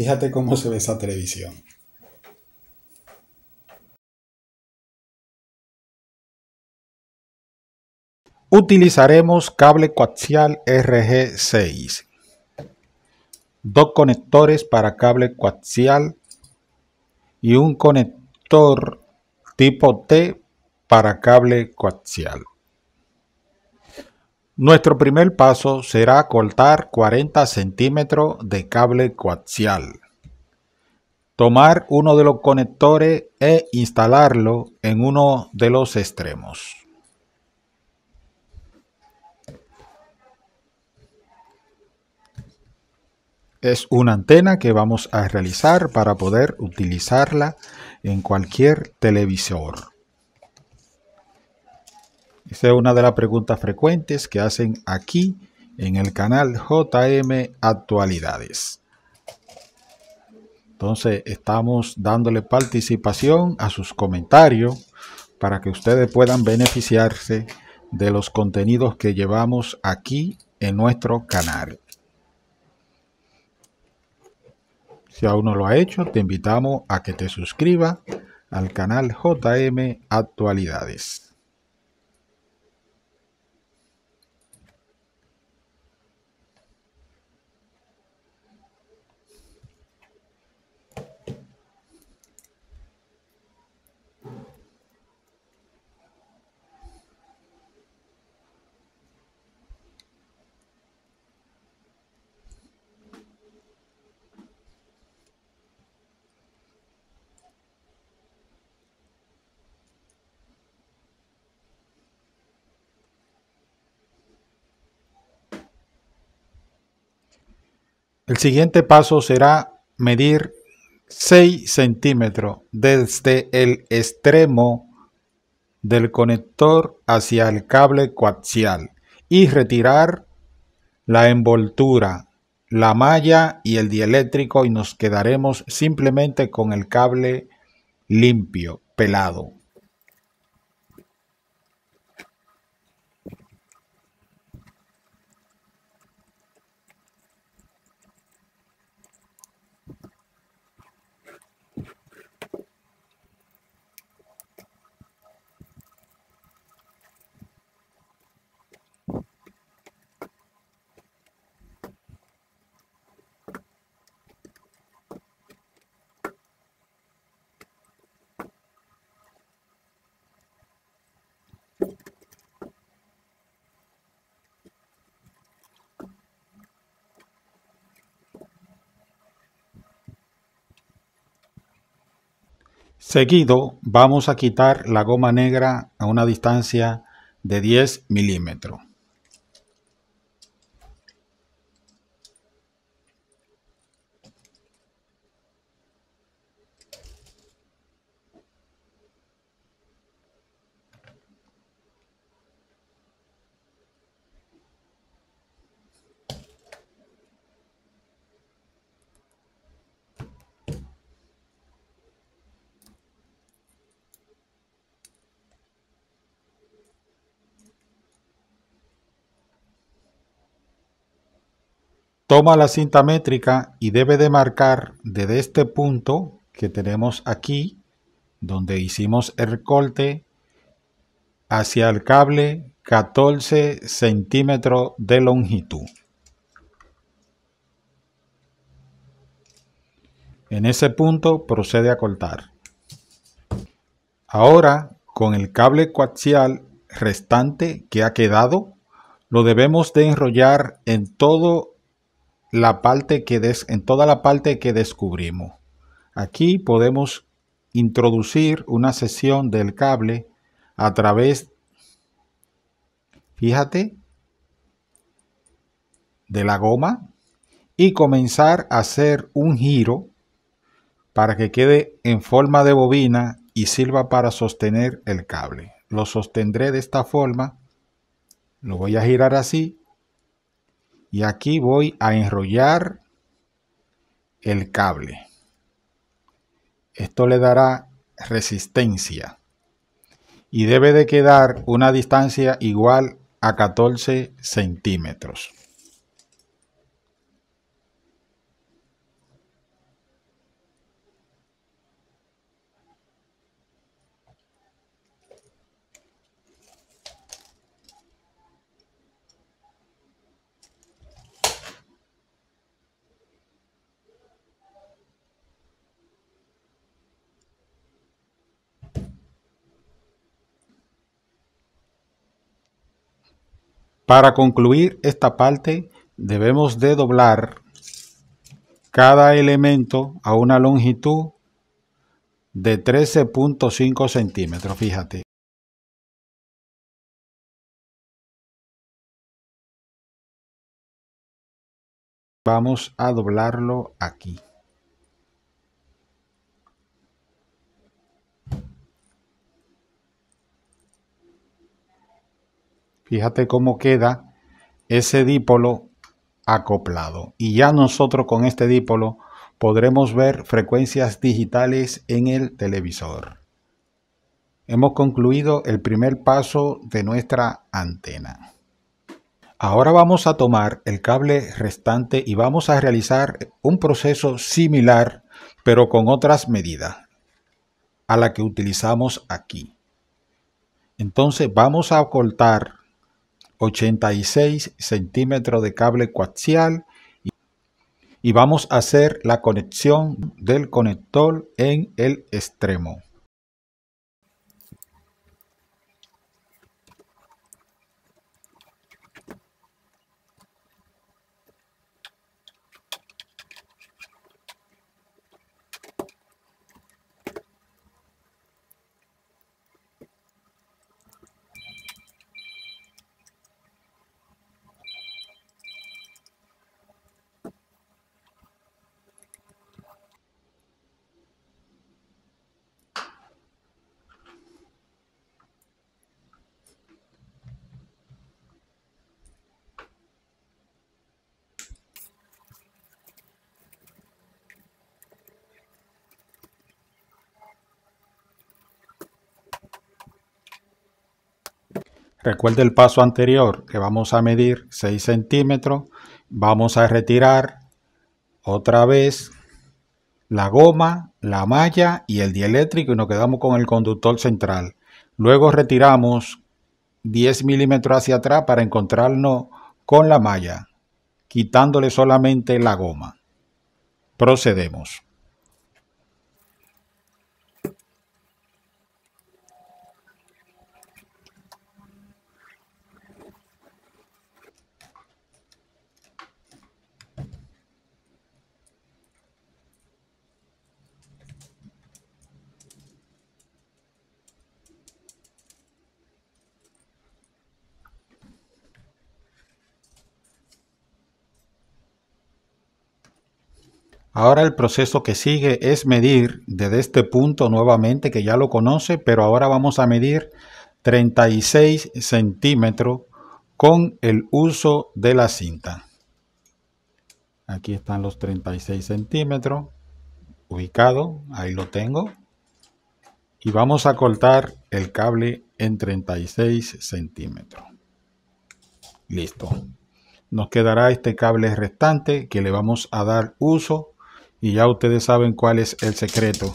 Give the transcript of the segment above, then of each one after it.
Fíjate cómo se ve esa televisión. Utilizaremos cable coaxial RG6. Dos conectores para cable coaxial y un conector tipo T para cable coaxial. Nuestro primer paso será cortar 40 centímetros de cable coaxial. Tomar uno de los conectores e instalarlo en uno de los extremos. Es una antena que vamos a realizar para poder utilizarla en cualquier televisor. Esa es una de las preguntas frecuentes que hacen aquí en el canal JM Actualidades. Entonces estamos dándole participación a sus comentarios para que ustedes puedan beneficiarse de los contenidos que llevamos aquí en nuestro canal. Si aún no lo ha hecho, te invitamos a que te suscribas al canal JM Actualidades. El siguiente paso será medir 6 centímetros desde el extremo del conector hacia el cable coaxial y retirar la envoltura, la malla y el dieléctrico y nos quedaremos simplemente con el cable limpio, pelado. Seguido vamos a quitar la goma negra a una distancia de 10 milímetros. toma la cinta métrica y debe de marcar desde este punto que tenemos aquí, donde hicimos el corte, hacia el cable 14 centímetros de longitud. En ese punto procede a cortar. Ahora, con el cable coaxial restante que ha quedado, lo debemos de enrollar en todo la parte que des, en toda la parte que descubrimos. Aquí podemos introducir una sesión del cable a través, fíjate, de la goma y comenzar a hacer un giro para que quede en forma de bobina y sirva para sostener el cable. Lo sostendré de esta forma, lo voy a girar así y aquí voy a enrollar el cable. Esto le dará resistencia y debe de quedar una distancia igual a 14 centímetros. Para concluir esta parte, debemos de doblar cada elemento a una longitud de 13.5 centímetros, fíjate. Vamos a doblarlo aquí. Fíjate cómo queda ese dipolo acoplado. Y ya nosotros con este dipolo podremos ver frecuencias digitales en el televisor. Hemos concluido el primer paso de nuestra antena. Ahora vamos a tomar el cable restante y vamos a realizar un proceso similar, pero con otras medidas, a la que utilizamos aquí. Entonces vamos a cortar 86 centímetros de cable coaxial y vamos a hacer la conexión del conector en el extremo. Recuerde el paso anterior que vamos a medir 6 centímetros. Vamos a retirar otra vez la goma, la malla y el dieléctrico y nos quedamos con el conductor central. Luego retiramos 10 milímetros hacia atrás para encontrarnos con la malla, quitándole solamente la goma. Procedemos. Ahora el proceso que sigue es medir desde este punto nuevamente que ya lo conoce, pero ahora vamos a medir 36 centímetros con el uso de la cinta. Aquí están los 36 centímetros ubicado, ahí lo tengo. Y vamos a cortar el cable en 36 centímetros. Listo. Nos quedará este cable restante que le vamos a dar uso y ya ustedes saben cuál es el secreto.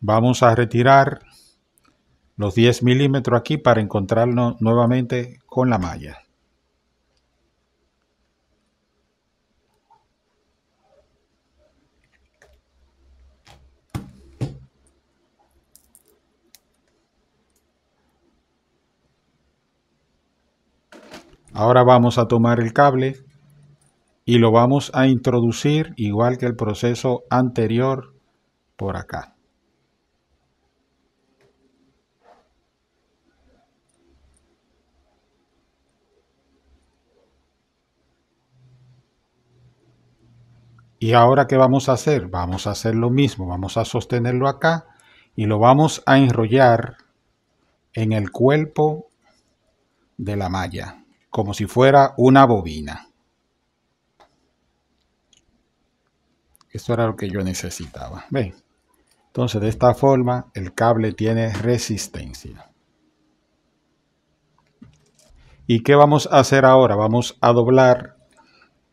Vamos a retirar los 10 milímetros aquí para encontrarnos nuevamente con la malla. Ahora vamos a tomar el cable y lo vamos a introducir igual que el proceso anterior por acá. ¿Y ahora qué vamos a hacer? Vamos a hacer lo mismo, vamos a sostenerlo acá y lo vamos a enrollar en el cuerpo de la malla, como si fuera una bobina. Esto era lo que yo necesitaba. Entonces, de esta forma, el cable tiene resistencia. ¿Y qué vamos a hacer ahora? Vamos a doblar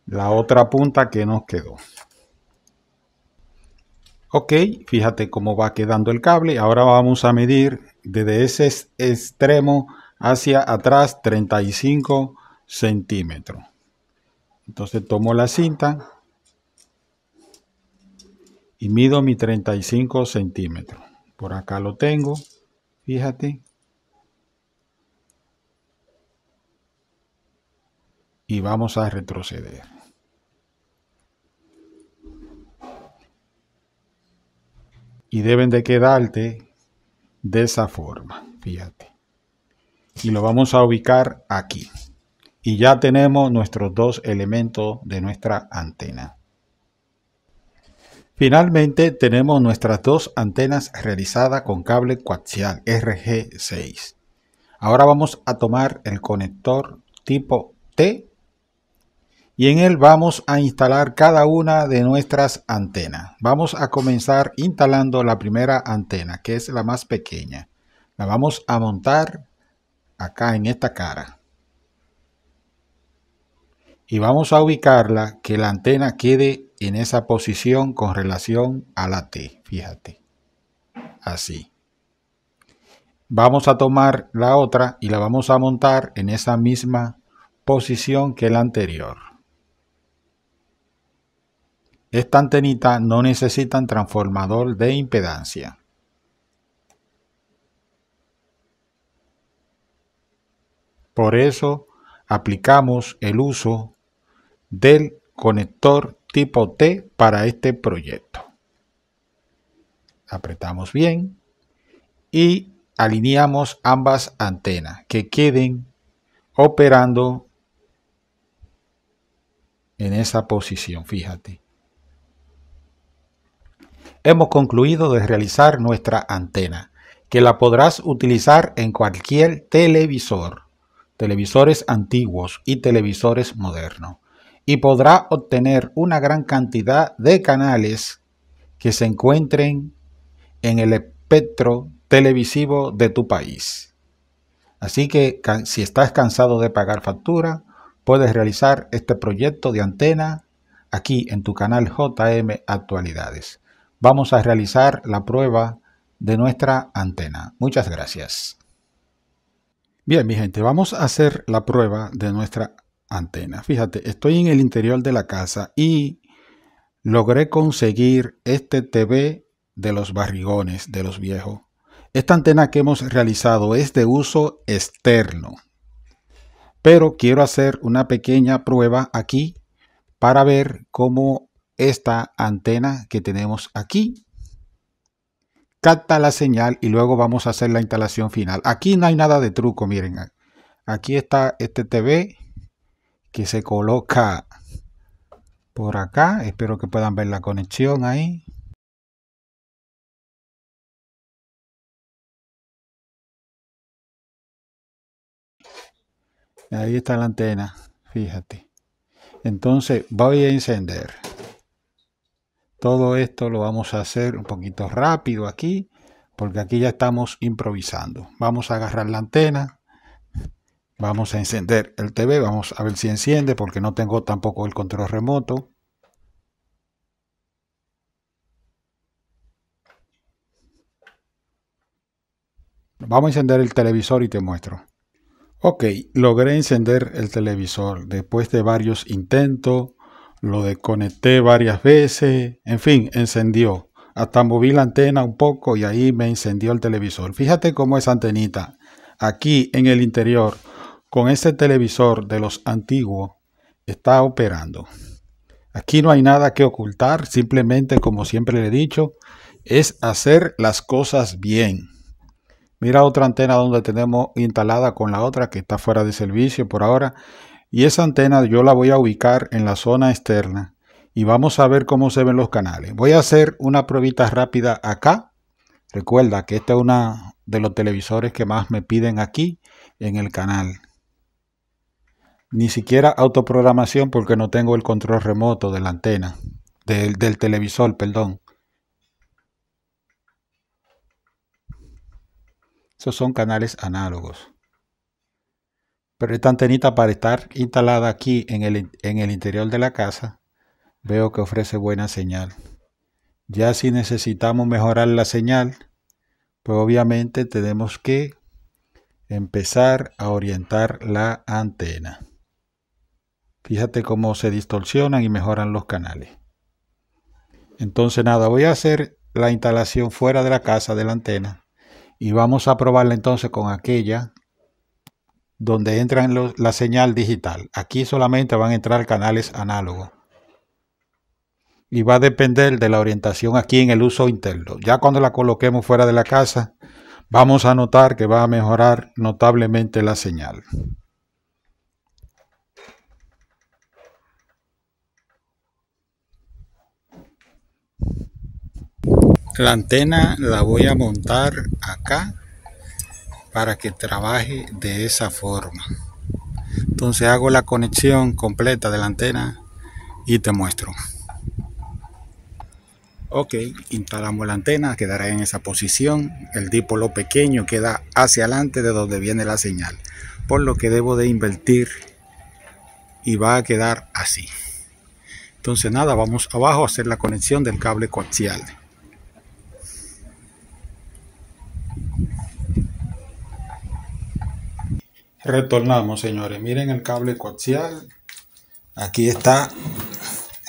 la otra punta que nos quedó. Ok, fíjate cómo va quedando el cable. Ahora vamos a medir desde ese extremo hacia atrás 35 centímetros. Entonces tomo la cinta y mido mi 35 centímetros. Por acá lo tengo, fíjate. Y vamos a retroceder. Y deben de quedarte de esa forma, fíjate. Y lo vamos a ubicar aquí. Y ya tenemos nuestros dos elementos de nuestra antena. Finalmente tenemos nuestras dos antenas realizadas con cable coaxial RG6. Ahora vamos a tomar el conector tipo T y en él vamos a instalar cada una de nuestras antenas. Vamos a comenzar instalando la primera antena que es la más pequeña. La vamos a montar acá en esta cara y vamos a ubicarla que la antena quede en esa posición con relación a la T, fíjate, así. Vamos a tomar la otra y la vamos a montar en esa misma posición que la anterior. Esta antenita no necesitan transformador de impedancia. Por eso aplicamos el uso del conector tipo T para este proyecto. Apretamos bien y alineamos ambas antenas que queden operando en esa posición, fíjate. Hemos concluido de realizar nuestra antena, que la podrás utilizar en cualquier televisor, televisores antiguos y televisores modernos y podrá obtener una gran cantidad de canales que se encuentren en el espectro televisivo de tu país. Así que si estás cansado de pagar factura, puedes realizar este proyecto de antena aquí en tu canal JM Actualidades. Vamos a realizar la prueba de nuestra antena. Muchas gracias. Bien, mi gente, vamos a hacer la prueba de nuestra antena. Fíjate, estoy en el interior de la casa y logré conseguir este TV de los barrigones, de los viejos. Esta antena que hemos realizado es de uso externo, pero quiero hacer una pequeña prueba aquí para ver cómo esta antena que tenemos aquí capta la señal y luego vamos a hacer la instalación final. Aquí no hay nada de truco, miren. Aquí está este TV que se coloca por acá. Espero que puedan ver la conexión ahí. Ahí está la antena, fíjate. Entonces voy a encender. Todo esto lo vamos a hacer un poquito rápido aquí, porque aquí ya estamos improvisando. Vamos a agarrar la antena. Vamos a encender el TV, vamos a ver si enciende porque no tengo tampoco el control remoto. Vamos a encender el televisor y te muestro. Ok, logré encender el televisor después de varios intentos. Lo desconecté varias veces. En fin, encendió. Hasta moví la antena un poco y ahí me encendió el televisor. Fíjate cómo es antenita. Aquí en el interior con este televisor de los antiguos está operando. Aquí no hay nada que ocultar, simplemente como siempre le he dicho, es hacer las cosas bien. Mira otra antena donde tenemos instalada con la otra que está fuera de servicio por ahora. Y esa antena yo la voy a ubicar en la zona externa y vamos a ver cómo se ven los canales. Voy a hacer una probita rápida acá. Recuerda que esta es una de los televisores que más me piden aquí en el canal. Ni siquiera autoprogramación porque no tengo el control remoto de la antena, del, televisor, perdón. Esos son canales análogos. Pero esta antenita para estar instalada aquí en el, en el interior de la casa, veo que ofrece buena señal. Ya si necesitamos mejorar la señal, pues obviamente tenemos que empezar a orientar la antena. Fíjate cómo se distorsionan y mejoran los canales. Entonces nada, voy a hacer la instalación fuera de la casa de la antena y vamos a probarla entonces con aquella donde entra la señal digital. Aquí solamente van a entrar canales análogos. Y va a depender de la orientación aquí en el uso interno. Ya cuando la coloquemos fuera de la casa, vamos a notar que va a mejorar notablemente la señal. La antena la voy a montar acá para que trabaje de esa forma. Entonces hago la conexión completa de la antena y te muestro. Ok, instalamos la antena, quedará en esa posición. El dipolo pequeño queda hacia adelante de donde viene la señal. Por lo que debo de invertir y va a quedar así. Entonces nada, vamos abajo a hacer la conexión del cable coaxial. Retornamos, señores. Miren el cable coaxial. Aquí está.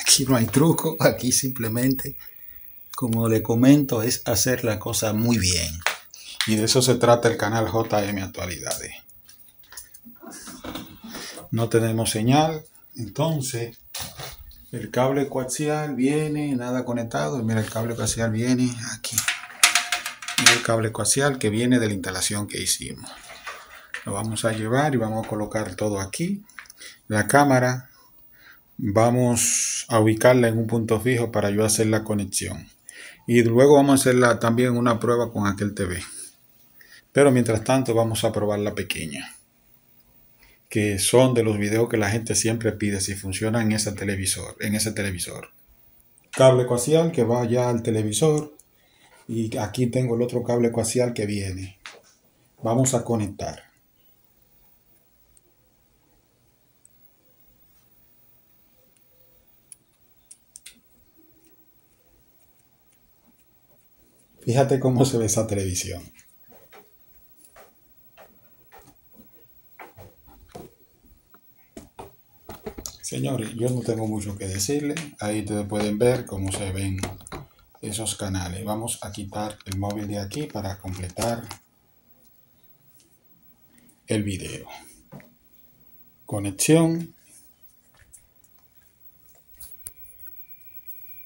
Aquí no hay truco. Aquí simplemente, como le comento, es hacer la cosa muy bien. Y de eso se trata el canal JM Actualidades. No tenemos señal. Entonces, el cable coaxial viene, nada conectado. Mira, el cable coaxial viene aquí. el cable coaxial que viene de la instalación que hicimos lo vamos a llevar y vamos a colocar todo aquí. La cámara vamos a ubicarla en un punto fijo para yo hacer la conexión. Y luego vamos a hacerla también una prueba con aquel TV. Pero mientras tanto vamos a probar la pequeña. Que son de los videos que la gente siempre pide si funciona en ese televisor. En ese televisor. Cable coaxial que va ya al televisor. Y aquí tengo el otro cable coaxial que viene. Vamos a conectar. Fíjate cómo se ve esa televisión. Señores, yo no tengo mucho que decirle. Ahí ustedes pueden ver cómo se ven esos canales. Vamos a quitar el móvil de aquí para completar el video. Conexión.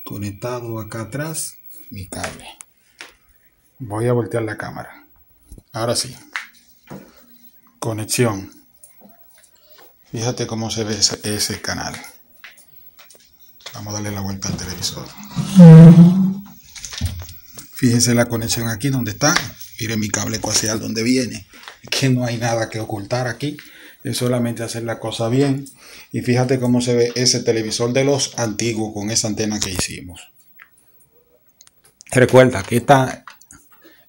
Conectado acá atrás mi cable. Voy a voltear la cámara. Ahora sí. Conexión. Fíjate cómo se ve ese, canal. Vamos a darle la vuelta al televisor. Fíjense la conexión aquí donde está. Mire mi cable coaxial donde viene. Que no hay nada que ocultar aquí. Es solamente hacer la cosa bien. Y fíjate cómo se ve ese televisor de los antiguos con esa antena que hicimos. Recuerda que está...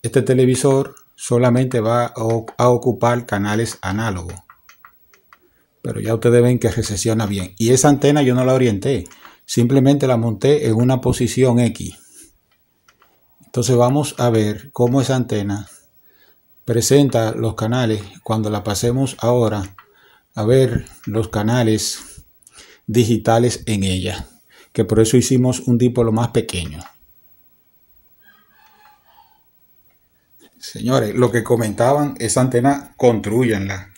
Este televisor solamente va a ocupar canales análogos. Pero ya ustedes ven que recesiona bien. Y esa antena yo no la orienté. Simplemente la monté en una posición X. Entonces vamos a ver cómo esa antena presenta los canales cuando la pasemos ahora a ver los canales digitales en ella. Que por eso hicimos un dipolo más pequeño. Señores, lo que comentaban, esa antena, construyanla.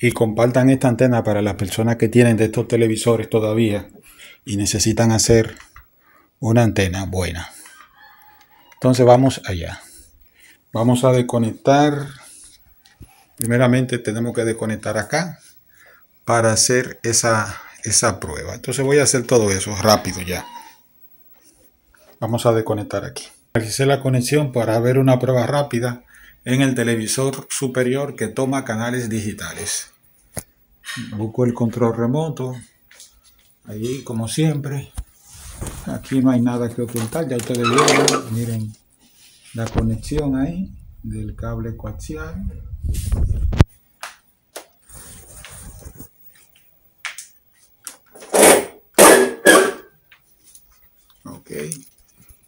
Y compartan esta antena para las personas que tienen de estos televisores todavía y necesitan hacer una antena buena. Entonces vamos allá. Vamos a desconectar. Primeramente tenemos que desconectar acá para hacer esa, esa prueba. Entonces voy a hacer todo eso rápido ya. Vamos a desconectar aquí la conexión para ver una prueba rápida en el televisor superior que toma canales digitales. Busco el control remoto. Ahí, como siempre. Aquí no hay nada que ocultar. Ya ustedes vieron, miren la conexión ahí del cable coaxial.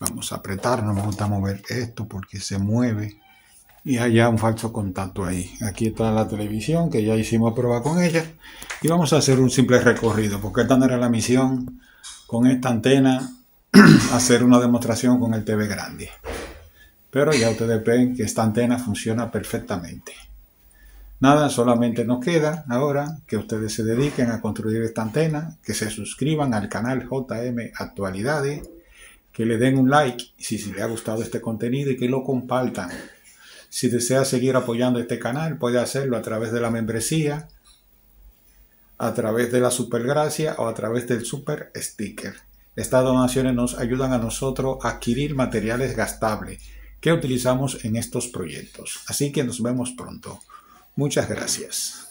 Vamos a apretar, no me gusta mover esto porque se mueve. Y allá un falso contacto ahí. Aquí está la televisión que ya hicimos prueba con ella. Y vamos a hacer un simple recorrido porque esta no era la misión con esta antena hacer una demostración con el TV grande. Pero ya ustedes ven que esta antena funciona perfectamente. Nada, solamente nos queda ahora que ustedes se dediquen a construir esta antena, que se suscriban al canal JM Actualidades que le den un like si, si le ha gustado este contenido y que lo compartan. Si desea seguir apoyando este canal, puede hacerlo a través de la membresía, a través de la supergracia o a través del super sticker. Estas donaciones nos ayudan a nosotros a adquirir materiales gastables que utilizamos en estos proyectos. Así que nos vemos pronto. Muchas gracias.